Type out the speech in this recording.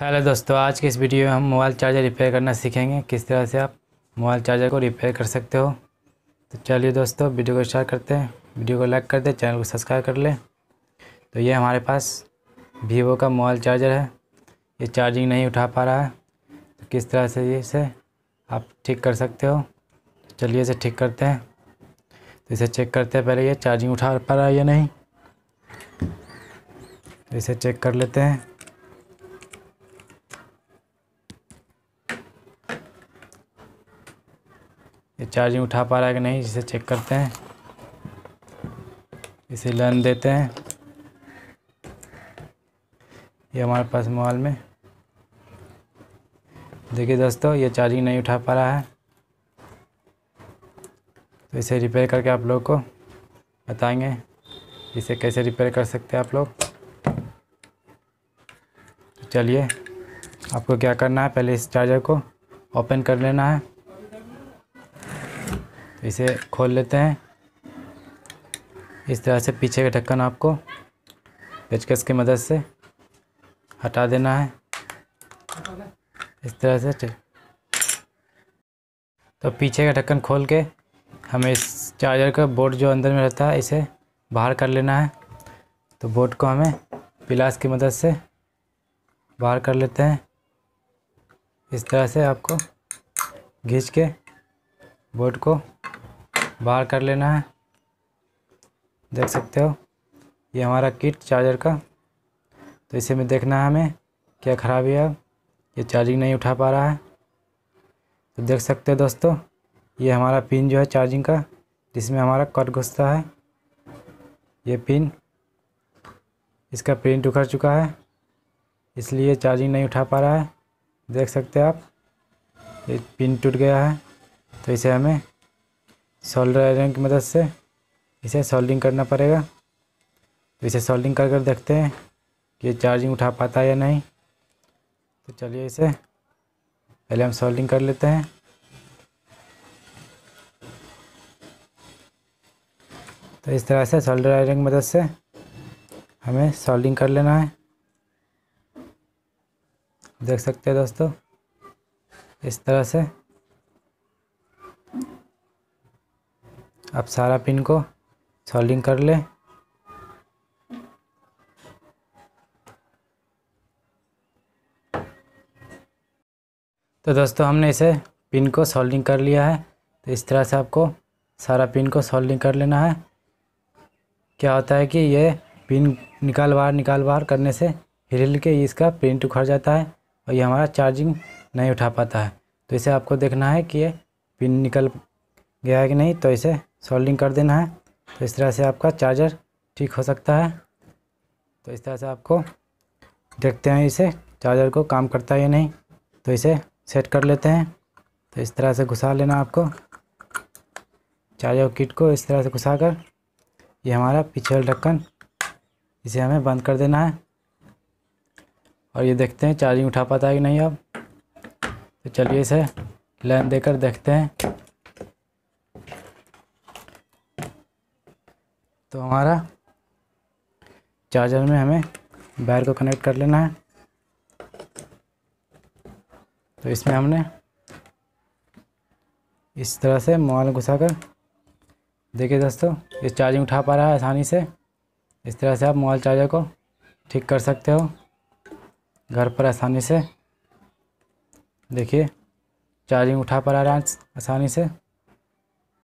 hello दोस्तों आज के इस वीडियो में हम मोबाइल चार्जर रिपेयर करना सीखेंगे किस तरह से आप मोबाइल चार्जर को रिपेयर कर सकते हो तो चलिए दोस्तों वीडियो को स्टार्ट करते हैं वीडियो को लाइक कर दें चैनल को सब्सक्राइब कर लें तो ये हमारे पास वीवो का मोबाइल चार्जर है ये चार्जिंग नहीं उठा पा रहा है तो किस तरह से ये इसे आप ठीक कर सकते हो तो चलिए इसे ठीक करते हैं तो इसे चेक करते हैं पहले ये चार्जिंग उठा पा रहा है या नहीं तो इसे चेक कर लेते हैं ये चार्जिंग उठा पा रहा है कि नहीं जिसे चेक करते हैं इसे लर्न देते हैं ये हमारे पास मोबाइल में देखिए दोस्तों ये चार्जिंग नहीं उठा पा रहा है तो इसे रिपेयर करके आप लोग को बताएंगे इसे कैसे रिपेयर कर सकते हैं आप लोग तो चलिए आपको क्या करना है पहले इस चार्जर को ओपन कर लेना है तो इसे खोल लेते हैं इस तरह से पीछे का ढक्कन आपको पेचकस की मदद से हटा देना है इस तरह से तो पीछे का ढक्कन खोल के हमें इस चार्जर का बोर्ड जो अंदर में रहता है इसे बाहर कर लेना है तो बोर्ड को हमें पिलास की मदद से बाहर कर लेते हैं इस तरह से आपको घींच के बोर्ड को बाहर कर लेना है देख सकते हो ये हमारा किट चार्जर का तो इसे में देखना है हमें क्या खराबी है ये चार्जिंग नहीं उठा पा रहा है तो देख सकते हो दोस्तों ये हमारा पिन जो है चार्जिंग का जिसमें हमारा कट घुसता है ये पिन इसका प्रिंट उखर चुका है इसलिए चार्जिंग नहीं उठा पा रहा है देख सकते हैं आप ये पिन टूट गया है तो इसे हमें सोल्डर आयरन की मदद से इसे सोल्डिंग करना पड़ेगा तो इसे सोल्डिंग कर कर देखते हैं कि ये चार्जिंग उठा पाता है या नहीं तो चलिए इसे पहले हम सोल्डिंग कर लेते हैं तो इस तरह से सोल्डर आयरन की मदद से हमें सोल्डिंग कर लेना है देख सकते हैं दोस्तों इस तरह से अब सारा पिन को सॉल्डिंग कर ले तो दोस्तों हमने इसे पिन को सॉल्डिंग कर लिया है तो इस तरह से आपको सारा पिन को सॉल्डिंग कर लेना है क्या होता है कि ये पिन निकाल बाहर निकाल बाहर करने से हिल हिल के इसका प्रिंट उखड़ जाता है और ये हमारा चार्जिंग नहीं उठा पाता है तो इसे आपको देखना है कि ये पिन निकल गया है कि नहीं तो इसे सोल्डिंग कर देना है तो इस तरह से आपका चार्जर ठीक हो सकता है तो इस तरह से आपको देखते हैं इसे चार्जर को काम करता है या नहीं तो इसे सेट कर लेते हैं तो इस तरह से घुसा लेना आपको चार्जर किट को इस तरह से घुसा कर ये हमारा पीछे ढक्कन इसे हमें बंद कर देना है और ये देखते हैं चार्जिंग उठा पाता है कि नहीं अब तो चलिए इसे लाइन देकर देखते हैं तो हमारा चार्जर में हमें वायर को कनेक्ट कर लेना है तो इसमें हमने इस तरह से मोबाइल घुसा कर देखिए दोस्तों ये चार्जिंग उठा पा रहा है आसानी से इस तरह से आप मोबाइल चार्जर को ठीक कर सकते हो घर पर आसानी से देखिए चार्जिंग उठा पा रहा है आसानी से